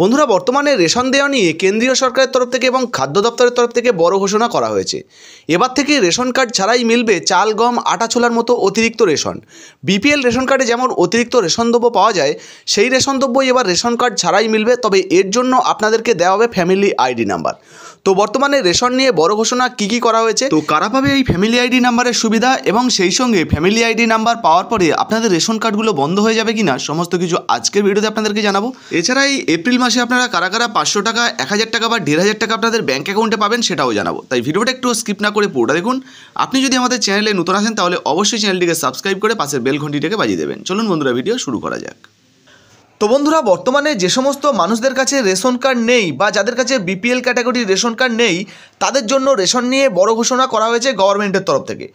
বন্ধুরা বর্তমানে রেশন দেওয়া নিয়ে কেন্দ্রীয় সরকারের তরফ থেকে এবং খাদ্য দপ্তরের তরফ থেকে বড় ঘোষণা করা হয়েছে এবার থেকে রেশন কার্ড ছাড়াই মিলবে চাল গম আটা ছোলার মতো অতিরিক্ত রেশন বিপিএল রেশন কার্ডে যেমন অতিরিক্ত রেশন দ্রব্য পাওয়া যায় সেই রেশন দ্রব্যই এবার রেশন কার্ড ছাড়াই মিলবে তবে এর জন্য আপনাদেরকে দেওয়া হবে ফ্যামিলি আইডি নাম্বার তো বর্তমানে রেশন নিয়ে বড় ঘোষণা কি কি করা হয়েছে তো কারা পাবে এই ফ্যামিলি আইডি নাম্বারের সুবিধা এবং সেই সঙ্গে ফ্যামিলি আইডি নাম্বার পাওয়ার পরে আপনাদের রেশন কার্ডগুলো বন্ধ হয়ে যাবে কিনা সমস্ত কিছু আজকের ভিডিওতে আপনাদেরকে জানাবো এছাড়া এই এপ্রিল মাস মাসে আপনারা কারা কারা পাঁচশো টাকা এক হাজার টাকা বা দেড় হাজার টাকা আপনাদের ব্যাঙ্ক অ্যাকাউন্টে পাবেন সেটাও জানাবো তাই ভিডিওটা একটু স্কিপ না করে পুরোটা দেখুন আপনি যদি আমাদের চ্যানেলে নতুন আসেন তাহলে অবশ্যই চ্যানেলটিকে সাবস্ক্রাইব করে পাশের বেল ঘন্টিটাকে বাজিয়ে দেবেন চলুন বন্ধুরা ভিডিও শুরু করা যাক তো বন্ধুরা বর্তমানে যে সমস্ত মানুষদের কাছে রেশন কার্ড নেই বা যাদের কাছে বিপিএল ক্যাটাগরির রেশন কার্ড নেই তাদের জন্য রেশন নিয়ে বড় ঘোষণা করা হয়েছে গভর্নমেন্টের তরফ থেকে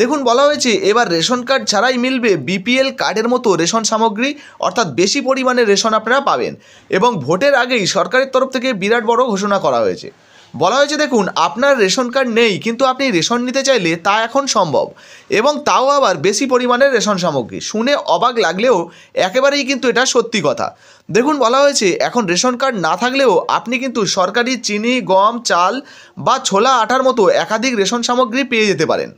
দেখুন বলা হয়েছে এবার রেশন কার্ড ছাড়াই মিলবে বিপিএল কার্ডের মতো রেশন সামগ্রী অর্থাৎ বেশি পরিমাণে রেশন আপনারা পাবেন এবং ভোটের আগেই সরকারের তরফ থেকে বিরাট বড় ঘোষণা করা হয়েছে বলা হয়েছে দেখুন আপনার রেশন কার্ড নেই কিন্তু আপনি রেশন নিতে চাইলে তা এখন সম্ভব এবং তাও আবার বেশি পরিমাণের রেশন সামগ্রী শুনে অবাক লাগলেও একেবারেই কিন্তু এটা সত্যি কথা দেখুন বলা হয়েছে এখন রেশন কার্ড না থাকলেও আপনি কিন্তু সরকারি চিনি গম চাল বা ছোলা আটার মতো একাধিক রেশন সামগ্রী পেয়ে যেতে পারেন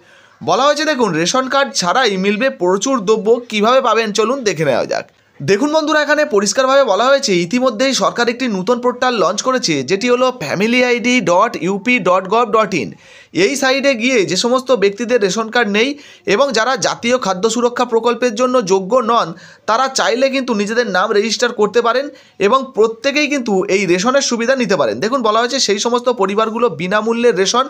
বলা হয়েছে দেখুন রেশন কার্ড ছাড়াই মিলবে প্রচুর দ্রব্য কিভাবে পাবেন চলুন দেখে নেওয়া যাক দেখুন বন্ধুরা এখানে পরিষ্কারভাবে বলা হয়েছে ইতিমধ্যেই সরকার একটি নতুন পোর্টাল লঞ্চ করেছে যেটি হলো family ID dot UP dot gov dot in এই সাইডে গিয়ে যে সমস্ত ব্যক্তিদের রেশন কার্ড নেই এবং যারা জাতীয় খাদ্য সুরক্ষা প্রকল্পের জন্য যোগ্য নন তারা চাইলে কিন্তু নিজেদের নাম রেজিস্টার করতে পারেন এবং প্রত্যেকেই কিন্তু এই রেশনের সুবিধা নিতে পারেন দেখুন বলা হয়েছে সেই সমস্ত পরিবারগুলো বিনামূল্যে রেশন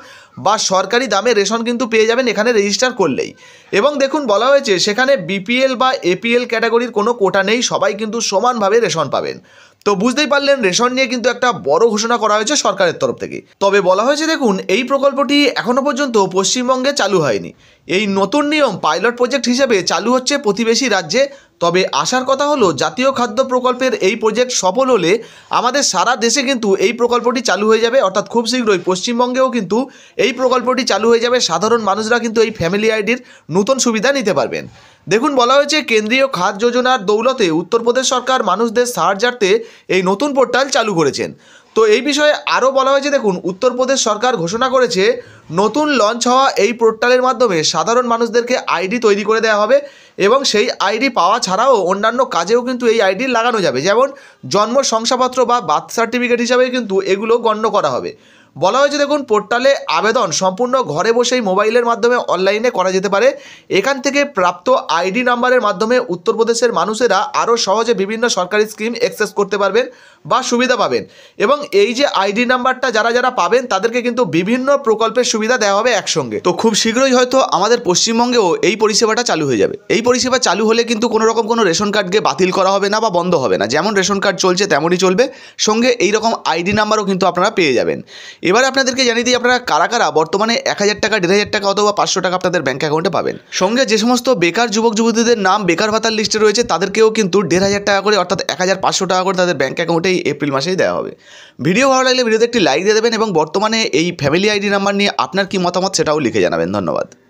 বা সরকারি দামে রেশন কিন্তু পেয়ে যাবেন এখানে রেজিস্টার করলেই এবং দেখুন বলা হয়েছে সেখানে বিপিএল বা এপিএল ক্যাটাগরির কোনো কোটা নেই নেই সবাই কিন্তু সমানভাবে রেশন পাবেন তো বুঝতেই পারলেন রেশন নিয়ে কিন্তু একটা বড় ঘোষণা করা হয়েছে সরকারের তরফ থেকে তবে বলা হয়েছে দেখুন এই প্রকল্পটি এখনও পর্যন্ত পশ্চিমবঙ্গে চালু হয়নি এই নতুন নিয়ম পাইলট প্রজেক্ট হিসেবে চালু হচ্ছে প্রতিবেশী রাজ্যে তবে আসার কথা হলো জাতীয় খাদ্য প্রকল্পের এই প্রজেক্ট সফল হলে আমাদের সারা দেশে কিন্তু এই প্রকল্পটি চালু হয়ে যাবে অর্থাৎ খুব শীঘ্রই পশ্চিমবঙ্গেও কিন্তু এই প্রকল্পটি চালু হয়ে যাবে সাধারণ মানুষরা কিন্তু এই ফ্যামিলি আইডির নতুন সুবিধা নিতে পারবেন দেখুন বলা হয়েছে কেন্দ্রীয় খাদ যোজনার দৌলতে উত্তরপ্রদেশ সরকার মানুষদের সার জারতে এই নতুন পোর্টাল চালু করেছেন তো এই বিষয়ে আরও বলা হয়েছে দেখুন উত্তরপ্রদেশ সরকার ঘোষণা করেছে নতুন লঞ্চ হওয়া এই পোর্টালের মাধ্যমে সাধারণ মানুষদেরকে আইডি তৈরি করে দেওয়া হবে এবং সেই আইডি পাওয়া ছাড়াও অন্যান্য কাজেও কিন্তু এই আইডি লাগানো যাবে যেমন জন্ম শংসাপত্র বা বার্থ সার্টিফিকেট হিসাবে কিন্তু এগুলো গণ্য করা হবে বলা হয়েছে দেখুন পোর্টালে আবেদন সম্পূর্ণ ঘরে বসেই মোবাইলের মাধ্যমে অনলাইনে করা যেতে পারে এখান থেকে প্রাপ্ত আইডি নাম্বারের মাধ্যমে উত্তরপ্রদেশের মানুষেরা আরও সহজে বিভিন্ন সরকারি স্কিম অ্যাক্সেস করতে পারবেন বা সুবিধা পাবেন এবং এই যে আইডি নাম্বারটা যারা যারা পাবেন তাদেরকে কিন্তু বিভিন্ন প্রকল্পের সুবিধা দেওয়া হবে একসঙ্গে তো খুব শীঘ্রই হয়তো আমাদের পশ্চিমবঙ্গেও এই পরিষেবাটা চালু হয়ে যাবে এই পরিষেবা চালু হলে কিন্তু কোনো রকম কোনো রেশন কার্ডকে বাতিল করা হবে না বা বন্ধ হবে না যেমন রেশন কার্ড চলছে তেমনই চলবে সঙ্গে এই রকম আইডি নাম্বারও কিন্তু আপনারা পেয়ে যাবেন এবার আপনাদেরকে জানিয়ে দিই আপনারা কারা কারা বর্তমানে এক হাজার টাকা দেড় হাজার টাকা অথবা পাঁচশো টাকা আপনাদের ব্যাঙ্ক অ্যাকাউন্টে পাবেন সঙ্গে যে সমস্ত বেকার যুবক যুবতীদের নাম বেকার ভাতার লিস্টে রয়েছে তাদেরকেও কিন্তু দেড় হাজার টাকা করে অর্থাৎ এক হাজার পাঁচশো টাকা করে তাদের ব্যাঙ্ক অ্যাকাউন্টে এপ্রিল মাসেই দেওয়া হবে ভিডিও ভালো লাগলে ভিডিওতে একটি লাইক দিয়ে দেবেন এবং বর্তমানে এই ফ্যামিলি আইডি নাম্বার নিয়ে আপনার কি মতামত সেটাও লিখে জানাবেন ধন্যবাদ